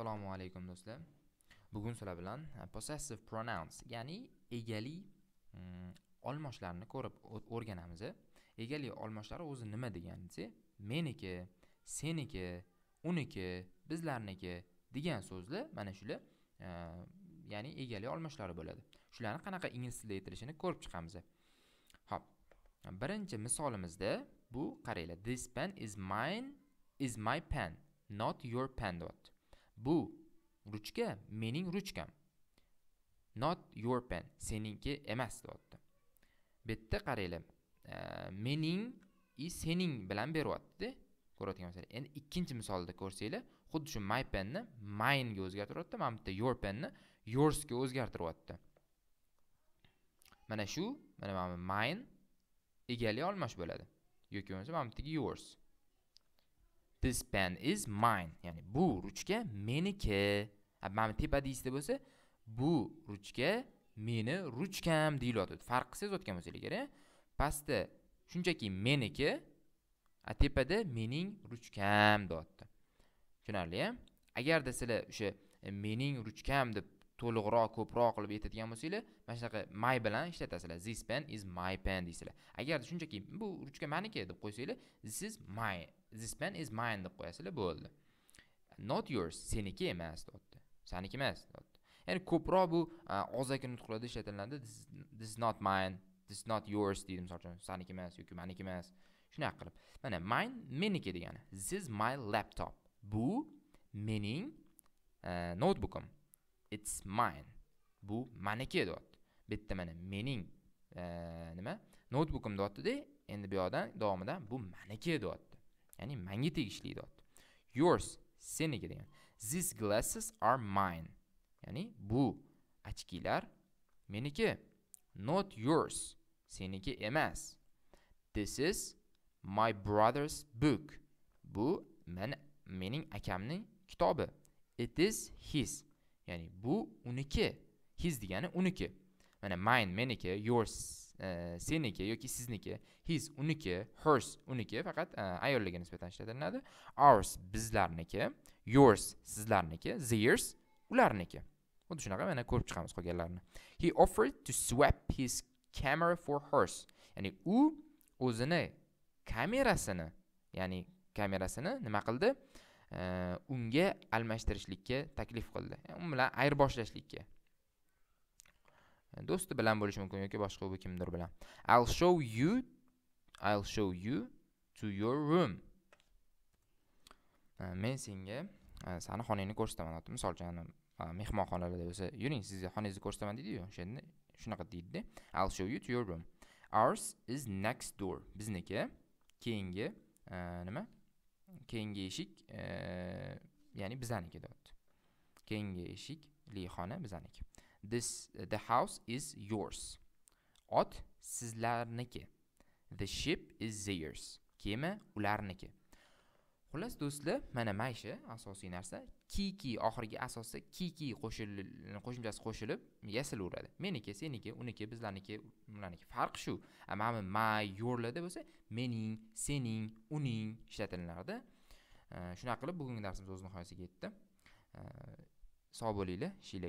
assalomu alaykum do'stlar bugun sizlar bilan possessive pronouns ya'ni egali um, mm, olmoshlarni ko'rib o'rganamiz egali olmoshlari o'zi nima degani desa meniki seniki uniki bizlarniki degan so'zlar mana shular ya'ni egali olmoshlari bo'ladi shularni qanaqa ingliz tilida aytilishini ko'rib chiqamiz ho'p birinchi misolimizda bu qaranglar this pen is mine is my pen not your pen deyapti Bu ruchka mening ruchkam. Not your pen. seningki emas deyapti. Bu yerda qaranglar. Mening i sening bilan beryapti-da. Ko'radigan bo'lsangiz, endi ikkinchi misolda ko'rsanglar, xuddi shu my penni mine ga o'zgartiryapti, mana bu yerda your penni yours ga o'zgartiryapti. Mana shu, mana mana mine egalay almash bo'ladi. yoki bo'lmasa mana bu yours. This pen is mine. Ya'ni bu ruchka meniki. Mana tepa deysizda bo'lsa, bu ruchka meni ruchkam deyiladi. Farq qilsangiz o'tgan bo'lsa kerak. Pastda shunchaki meniki, a tepada mening ruchkam deyapti. tushunarli Agarda sizlar o'sha e, mening ruchkam deb to'liqroq ko'proq qilib aytadigan bo'lsanglar mana shunaqa my bilan ishlatasizlar this pen is my pen deysizlar agarda shunchaki bu ruchka maniki deb qo'ysanglar this is my this pen is mine deb qo'yasizlar bo'ldi not yours seniki emas deyapti saniki emas deyapti ya'ni ko'proq bu og'zaki nutqlarda ishlatilinadi this is not mine this is not yours deydi misol uchun saniki emas yoki maniki emas shunaqa qilib mana mine meniki degani this is my laptop bu mening notebookim it's mine bu maniki deyapti bitta mana mening e, nima noutbukim deyaptida endi bu yoqdan davomida bu maniki deyapti ya'ni manga tegishli deyapti yours seniki degan these glasses are mine ya'ni bu ochkilar meniki not yours seniki emas this is my brother's book bu men mening akamning kitobi it is his ya'ni bu uniki his degani uniki mana mine meniki yours uh, seniki yoki sizniki his uniki hers uniki faqat uh, ayollarga nisbatan ishlatilinadi ours bizlarniki yours sizlarniki theirs ularniki xuddi shunaqa mana ko'rib chiqamiz qolganlarini he offered to swap his camera for hers ya'ni u o'zini kamerasini ya'ni kamerasini nima qildi E, unga almashtirishlikka taklif qildi u bilan ayirboshlashlikka e, do'sti bilan bo'lishi mumkin yoki boshqa u kimdir bilan i'll show you i'll show you to your room e, men senga sani xonangni ko'rsataman misol uchun mehmonxonalarda bo'lsa yuring sizga xonangizni ko'rsataman deydiyu o'shanda shunaqa deydida i'll show you to your room ours is next door bizniki keyingi nima keyingi eshik ya'ni bizaniki deyapti keyingi eshik xona bizaniki this the house is yours ot sizlarniki the ship is theirs kema ularniki xullas do'stlar mana mana asosiy narsa kiki oxirgi asosda kiki qo'shimchasi qo'shilib yasaveradi meniki seniki uniki bizlarniki ularniki farq shu mana my yo'rlarda bo'lsa mening sening uning ishlatilardi Э, shunaqa qilib bugungi darsimiz o'z nihoyasiga yetdi э, sog' bo'linglar